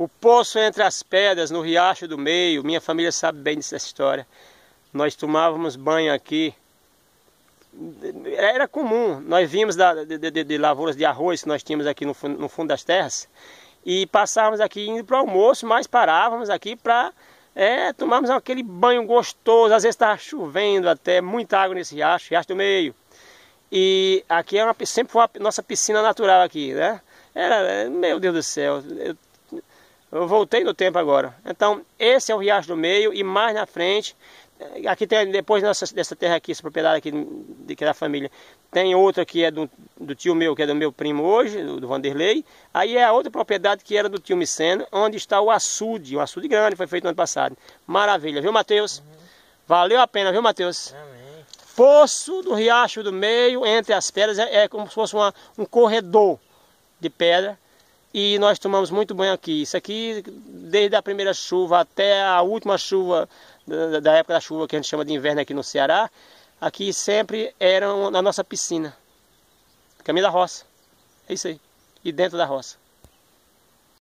O poço é entre as pedras, no riacho do meio, minha família sabe bem dessa história. Nós tomávamos banho aqui. Era comum, nós vínhamos de, de, de, lavouras de arroz que nós tínhamos aqui no, no fundo das terras e passávamos aqui indo para o almoço, mas parávamos aqui para é, tomarmos aquele banho gostoso. Às vezes estava chovendo até, muita água nesse riacho, riacho do meio. E aqui é uma, sempre foi a nossa piscina natural aqui, né? Era, meu Deus do céu, eu eu voltei no tempo agora. Então, esse é o Riacho do Meio e mais na frente, eh, aqui tem, depois dessa, dessa terra aqui, essa propriedade aqui de, que é da família, tem outra que é do, do tio meu, que é do meu primo hoje, do, do Vanderlei. Aí é a outra propriedade que era do tio Miceno, onde está o açude, o açude grande, foi feito no ano passado. Maravilha, viu, Matheus? Uhum. Valeu a pena, viu, Matheus? Amém. Poço do Riacho do Meio, entre as pedras, é, é como se fosse uma, um corredor de pedra e nós tomamos muito banho aqui. Isso aqui, desde a primeira chuva até a última chuva da, época da chuva que a gente chama de inverno aqui no Ceará, aqui sempre eram na nossa piscina, caminho da roça. É isso aí, e dentro da roça.